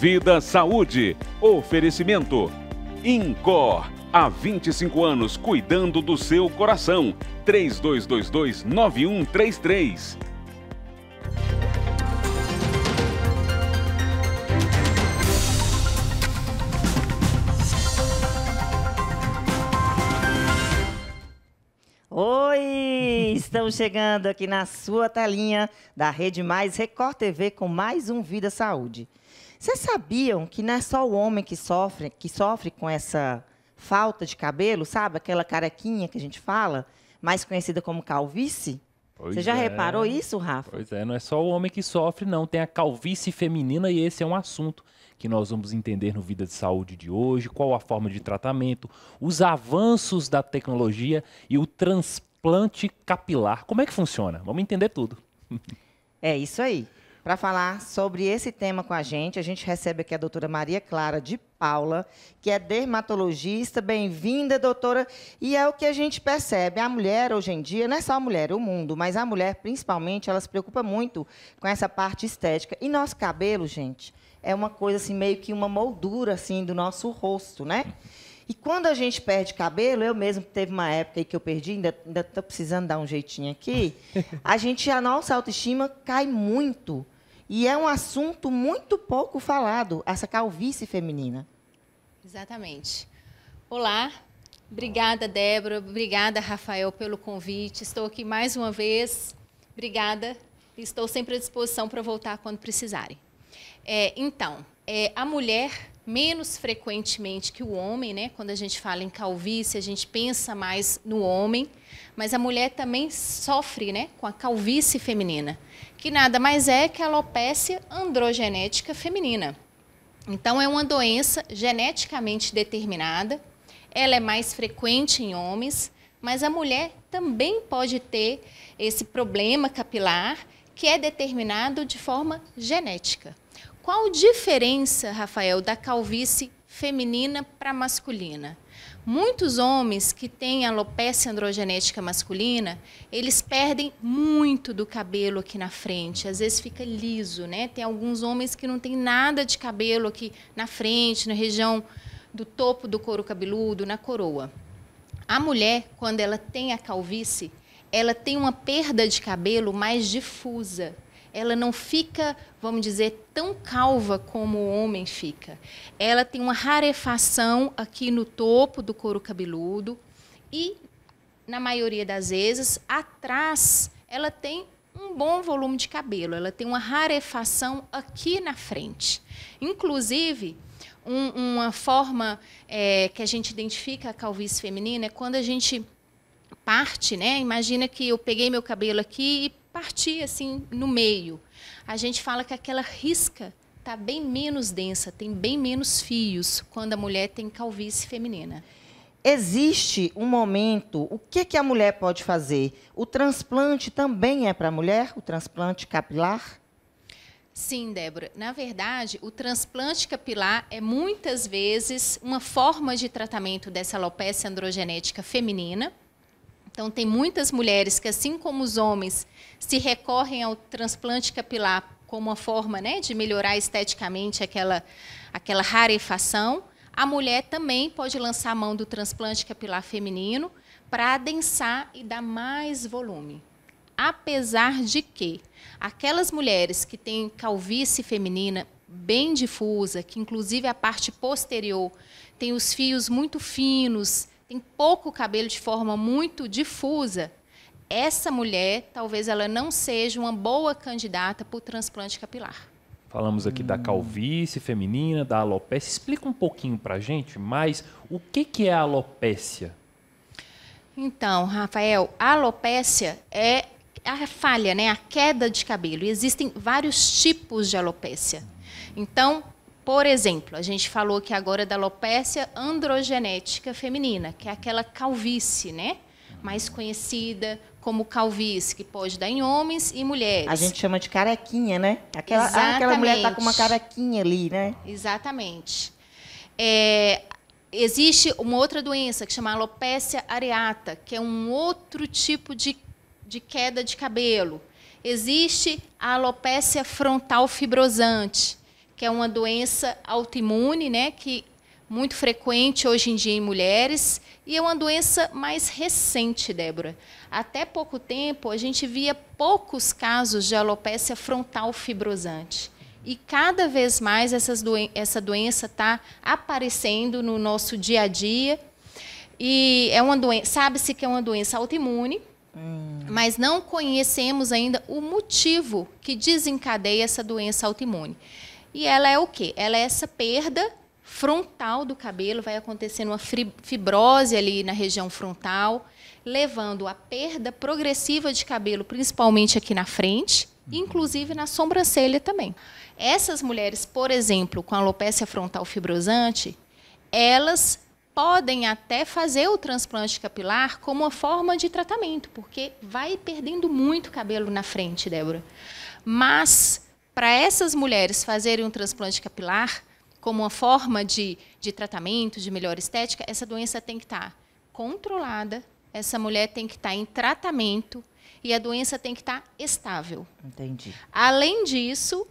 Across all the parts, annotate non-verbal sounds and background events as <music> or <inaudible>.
Vida Saúde. Oferecimento. Incor. Há 25 anos cuidando do seu coração. 3222-9133. Oi! Estamos chegando aqui na sua telinha da Rede Mais Record TV com mais um Vida Saúde. Vocês sabiam que não é só o homem que sofre, que sofre com essa falta de cabelo, sabe? Aquela carequinha que a gente fala, mais conhecida como calvície? Pois Você já é. reparou isso, Rafa? Pois é, não é só o homem que sofre, não. Tem a calvície feminina e esse é um assunto que nós vamos entender no Vida de Saúde de hoje, qual a forma de tratamento, os avanços da tecnologia e o transplante capilar. Como é que funciona? Vamos entender tudo. É isso aí para falar sobre esse tema com a gente. A gente recebe aqui a doutora Maria Clara de Paula, que é dermatologista. Bem-vinda, doutora. E é o que a gente percebe. A mulher, hoje em dia, não é só a mulher, o mundo, mas a mulher, principalmente, ela se preocupa muito com essa parte estética. E nosso cabelo, gente, é uma coisa assim, meio que uma moldura, assim, do nosso rosto, né? E quando a gente perde cabelo, eu mesmo teve uma época aí que eu perdi, ainda estou precisando dar um jeitinho aqui, <laughs> a gente, a nossa autoestima cai muito. E é um assunto muito pouco falado, essa calvície feminina. Exatamente. Olá, obrigada, Débora, obrigada, Rafael, pelo convite. Estou aqui mais uma vez. Obrigada. Estou sempre à disposição para voltar quando precisarem. É, então, é, a mulher menos frequentemente que o homem, né? Quando a gente fala em calvície, a gente pensa mais no homem, mas a mulher também sofre, né, com a calvície feminina, que nada mais é que a alopecia androgenética feminina. Então é uma doença geneticamente determinada. Ela é mais frequente em homens, mas a mulher também pode ter esse problema capilar que é determinado de forma genética. Qual a diferença, Rafael, da calvície feminina para masculina? Muitos homens que têm alopecia androgenética masculina, eles perdem muito do cabelo aqui na frente. Às vezes fica liso, né? Tem alguns homens que não tem nada de cabelo aqui na frente, na região do topo do couro cabeludo, na coroa. A mulher, quando ela tem a calvície, ela tem uma perda de cabelo mais difusa ela não fica, vamos dizer, tão calva como o homem fica. Ela tem uma rarefação aqui no topo do couro cabeludo e, na maioria das vezes, atrás ela tem um bom volume de cabelo, ela tem uma rarefação aqui na frente. Inclusive, um, uma forma é, que a gente identifica a calvície feminina é quando a gente parte, né? Imagina que eu peguei meu cabelo aqui e partir assim no meio. A gente fala que aquela risca está bem menos densa, tem bem menos fios quando a mulher tem calvície feminina. Existe um momento, o que, que a mulher pode fazer? O transplante também é para a mulher, o transplante capilar? Sim, Débora. Na verdade, o transplante capilar é muitas vezes uma forma de tratamento dessa alopecia androgenética feminina, então, tem muitas mulheres que, assim como os homens, se recorrem ao transplante capilar como uma forma né, de melhorar esteticamente aquela, aquela rarefação, a mulher também pode lançar a mão do transplante capilar feminino para adensar e dar mais volume. Apesar de que aquelas mulheres que têm calvície feminina bem difusa, que inclusive a parte posterior tem os fios muito finos, tem pouco cabelo de forma muito difusa, essa mulher talvez ela não seja uma boa candidata para o transplante capilar. Falamos aqui hum. da calvície feminina, da alopecia. Explica um pouquinho para a gente mais o que, que é a alopecia. Então, Rafael, a alopecia é a falha, né? a queda de cabelo. E existem vários tipos de alopecia. Hum. Então, por exemplo, a gente falou aqui agora da alopécia androgenética feminina, que é aquela calvície, né? Mais conhecida como calvície, que pode dar em homens e mulheres. A gente chama de carequinha, né? Aquela, Exatamente. Ah, aquela mulher está com uma carequinha ali, né? Exatamente. É, existe uma outra doença que chama alopecia areata, que é um outro tipo de, de queda de cabelo. Existe a alopecia frontal fibrosante, que é uma doença autoimune, né, que muito frequente hoje em dia em mulheres e é uma doença mais recente, Débora. Até pouco tempo a gente via poucos casos de alopecia frontal fibrosante. E cada vez mais doen essa doença está aparecendo no nosso dia a dia. E é uma doença, sabe-se que é uma doença autoimune, hum. mas não conhecemos ainda o motivo que desencadeia essa doença autoimune. E ela é o quê? Ela é essa perda frontal do cabelo, vai acontecendo uma fibrose ali na região frontal, levando a perda progressiva de cabelo, principalmente aqui na frente, uhum. inclusive na sobrancelha também. Essas mulheres, por exemplo, com alopecia frontal fibrosante, elas podem até fazer o transplante capilar como uma forma de tratamento, porque vai perdendo muito cabelo na frente, Débora. Mas para essas mulheres fazerem um transplante capilar, como uma forma de, de tratamento, de melhor estética, essa doença tem que estar tá controlada, essa mulher tem que estar tá em tratamento e a doença tem que estar tá estável. Entendi. Além disso,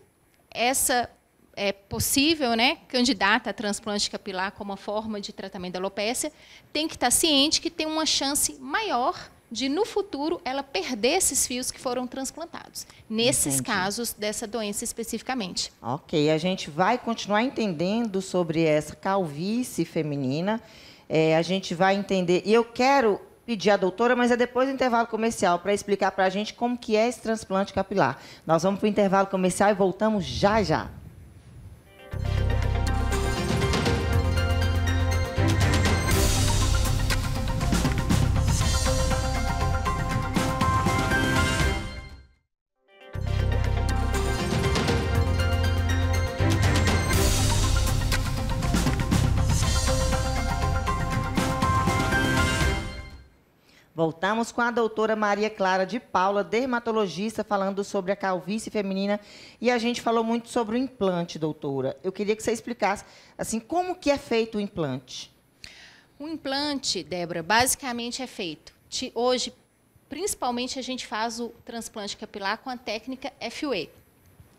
essa é possível, né, candidata a transplante capilar como uma forma de tratamento da alopécia, tem que estar ciente que tem uma chance maior de no futuro ela perder esses fios que foram transplantados, nesses Entendi. casos dessa doença especificamente. Ok, a gente vai continuar entendendo sobre essa calvície feminina, é, a gente vai entender, e eu quero pedir à doutora, mas é depois do intervalo comercial, para explicar para a gente como que é esse transplante capilar. Nós vamos para o intervalo comercial e voltamos já já. Voltamos com a doutora Maria Clara de Paula, dermatologista, falando sobre a calvície feminina. E a gente falou muito sobre o implante, doutora. Eu queria que você explicasse, assim, como que é feito o implante. O implante, Débora, basicamente é feito. Hoje, principalmente, a gente faz o transplante capilar com a técnica FUE,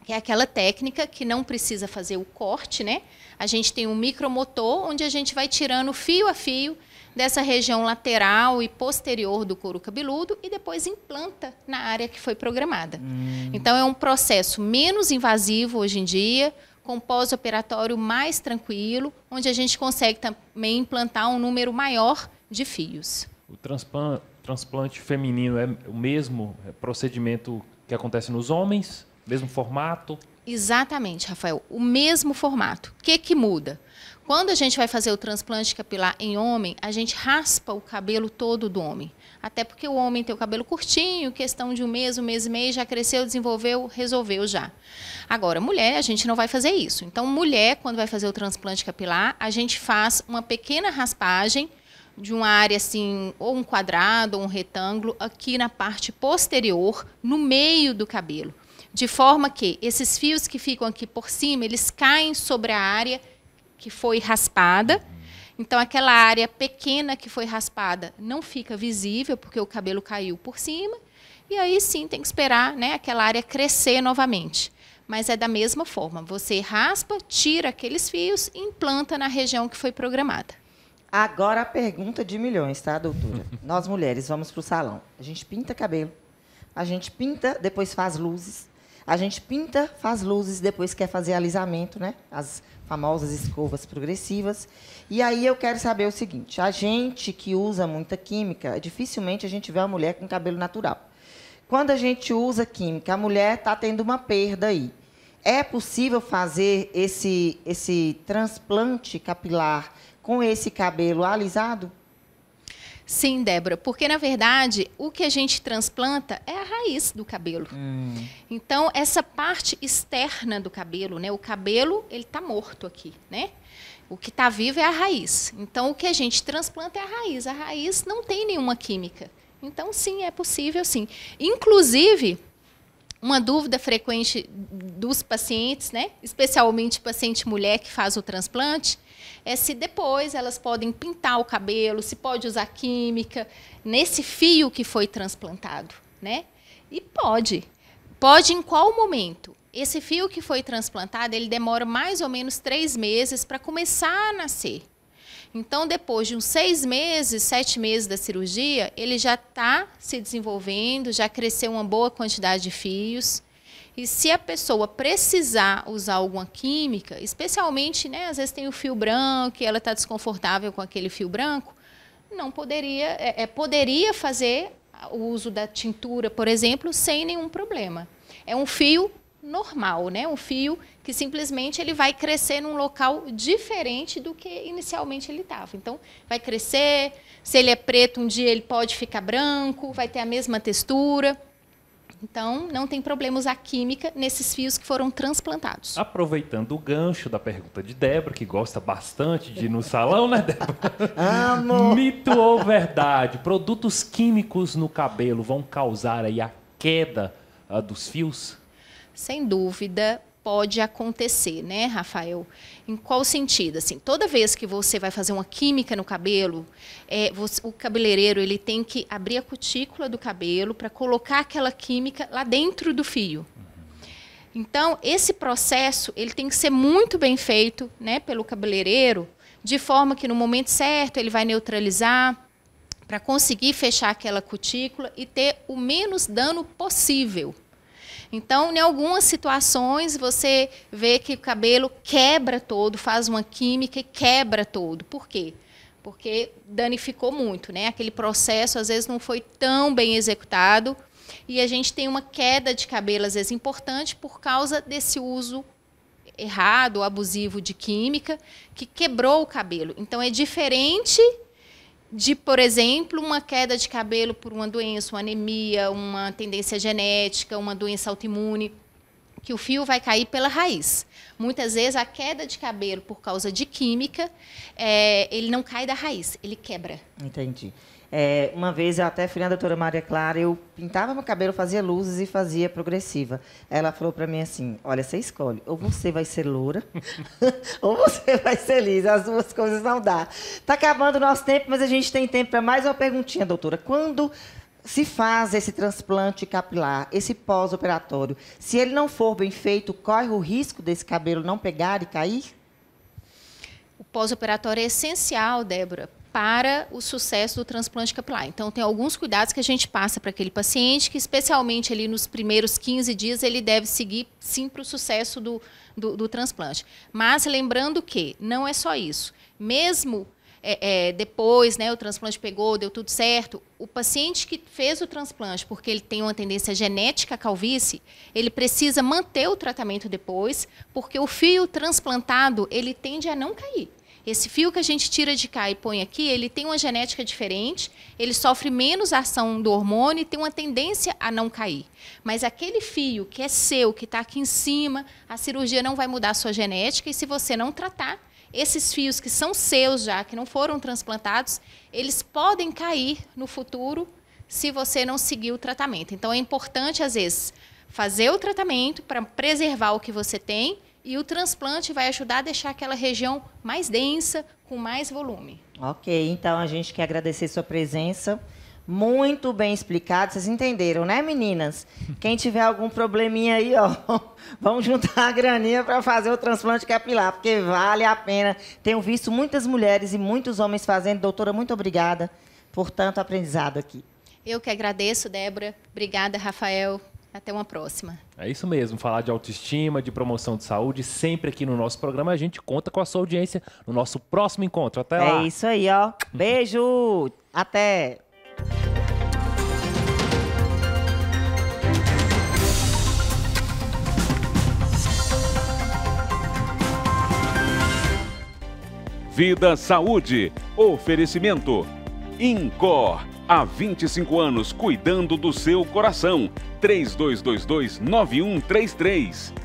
que é aquela técnica que não precisa fazer o corte, né? A gente tem um micromotor, onde a gente vai tirando fio a fio, dessa região lateral e posterior do couro cabeludo e depois implanta na área que foi programada. Hum. Então é um processo menos invasivo hoje em dia, com pós-operatório mais tranquilo, onde a gente consegue também implantar um número maior de fios. O transplante, feminino é o mesmo é, procedimento que acontece nos homens? Mesmo formato? Exatamente, Rafael. O mesmo formato. O que, que muda? Quando a gente vai fazer o transplante capilar em homem, a gente raspa o cabelo todo do homem. Até porque o homem tem o cabelo curtinho, questão de um mês, um mês e meio, já cresceu, desenvolveu, resolveu já. Agora, mulher, a gente não vai fazer isso. Então, mulher, quando vai fazer o transplante capilar, a gente faz uma pequena raspagem de uma área assim, ou um quadrado, ou um retângulo, aqui na parte posterior, no meio do cabelo. De forma que esses fios que ficam aqui por cima, eles caem sobre a área que foi raspada. Então, aquela área pequena que foi raspada não fica visível, porque o cabelo caiu por cima. E aí sim tem que esperar né, aquela área crescer novamente. Mas é da mesma forma: você raspa, tira aqueles fios e implanta na região que foi programada. Agora a pergunta de milhões, tá, doutora? <laughs> Nós mulheres vamos para o salão. A gente pinta cabelo, a gente pinta, depois faz luzes. A gente pinta, faz luzes, depois quer fazer alisamento, né? As famosas escovas progressivas. E aí eu quero saber o seguinte: a gente que usa muita química, dificilmente a gente vê uma mulher com cabelo natural. Quando a gente usa química, a mulher está tendo uma perda aí. É possível fazer esse, esse transplante capilar com esse cabelo alisado? Sim, Débora, porque na verdade o que a gente transplanta é a raiz do cabelo. Hum. Então essa parte externa do cabelo, né? O cabelo ele está morto aqui, né? O que está vivo é a raiz. Então o que a gente transplanta é a raiz. A raiz não tem nenhuma química. Então sim, é possível, sim. Inclusive uma dúvida frequente dos pacientes, né? especialmente paciente mulher que faz o transplante, é se depois elas podem pintar o cabelo, se pode usar química nesse fio que foi transplantado, né? E pode. Pode em qual momento? Esse fio que foi transplantado, ele demora mais ou menos três meses para começar a nascer. Então, depois de uns seis meses, sete meses da cirurgia, ele já está se desenvolvendo, já cresceu uma boa quantidade de fios. E se a pessoa precisar usar alguma química, especialmente, né, às vezes tem o fio branco e ela está desconfortável com aquele fio branco, não poderia, é, é, poderia fazer o uso da tintura, por exemplo, sem nenhum problema. É um fio normal, né? Um fio que simplesmente ele vai crescer num local diferente do que inicialmente ele estava. Então, vai crescer, se ele é preto, um dia ele pode ficar branco, vai ter a mesma textura. Então, não tem problemas a química nesses fios que foram transplantados. Aproveitando o gancho da pergunta de Débora, que gosta bastante de ir no salão, né, Débora? Amo! Mito ou verdade? Produtos químicos no cabelo vão causar aí a queda uh, dos fios? sem dúvida, pode acontecer, né, Rafael? Em qual sentido? Assim, toda vez que você vai fazer uma química no cabelo, é, você, o cabeleireiro ele tem que abrir a cutícula do cabelo para colocar aquela química lá dentro do fio. Então, esse processo ele tem que ser muito bem feito, né, pelo cabeleireiro, de forma que no momento certo ele vai neutralizar para conseguir fechar aquela cutícula e ter o menos dano possível. Então, em algumas situações, você vê que o cabelo quebra todo, faz uma química e quebra todo. Por quê? Porque danificou muito, né? Aquele processo às vezes não foi tão bem executado e a gente tem uma queda de cabelo às vezes importante por causa desse uso errado, abusivo de química que quebrou o cabelo. Então é diferente de, por exemplo, uma queda de cabelo por uma doença, uma anemia, uma tendência genética, uma doença autoimune, que o fio vai cair pela raiz. Muitas vezes a queda de cabelo por causa de química, é, ele não cai da raiz, ele quebra. Entendi. É, uma vez eu até fui na doutora Maria Clara, eu pintava meu cabelo, fazia luzes e fazia progressiva. Ela falou para mim assim: Olha, você escolhe, ou você vai ser loura, <laughs> ou você vai ser lisa. As duas coisas não dá. Tá acabando o nosso tempo, mas a gente tem tempo para mais uma perguntinha, doutora. Quando se faz esse transplante capilar, esse pós-operatório, se ele não for bem feito, corre o risco desse cabelo não pegar e cair? O pós-operatório é essencial, Débora, para o sucesso do transplante capilar. Então, tem alguns cuidados que a gente passa para aquele paciente, que especialmente ali nos primeiros 15 dias ele deve seguir sim para o sucesso do, do, do transplante. Mas lembrando que não é só isso. Mesmo é, é, depois, né, o transplante pegou, deu tudo certo. O paciente que fez o transplante, porque ele tem uma tendência genética à calvície, ele precisa manter o tratamento depois, porque o fio transplantado ele tende a não cair. Esse fio que a gente tira de cá e põe aqui, ele tem uma genética diferente, ele sofre menos ação do hormônio e tem uma tendência a não cair. Mas aquele fio que é seu, que está aqui em cima, a cirurgia não vai mudar a sua genética e se você não tratar, esses fios que são seus já, que não foram transplantados, eles podem cair no futuro se você não seguir o tratamento. Então é importante, às vezes, fazer o tratamento para preservar o que você tem e o transplante vai ajudar a deixar aquela região mais densa, com mais volume. Ok, então a gente quer agradecer sua presença. Muito bem explicado, vocês entenderam, né, meninas? Quem tiver algum probleminha aí, ó, <laughs> vamos juntar a graninha para fazer o transplante capilar, porque vale a pena. Tenho visto muitas mulheres e muitos homens fazendo. Doutora, muito obrigada por tanto aprendizado aqui. Eu que agradeço, Débora. Obrigada, Rafael. Até uma próxima. É isso mesmo, falar de autoestima, de promoção de saúde, sempre aqui no nosso programa. A gente conta com a sua audiência no nosso próximo encontro. Até é lá. É isso aí, ó. <laughs> Beijo. Até. Vida Saúde. Oferecimento. Incor. Há 25 anos cuidando do seu coração. 3222 9133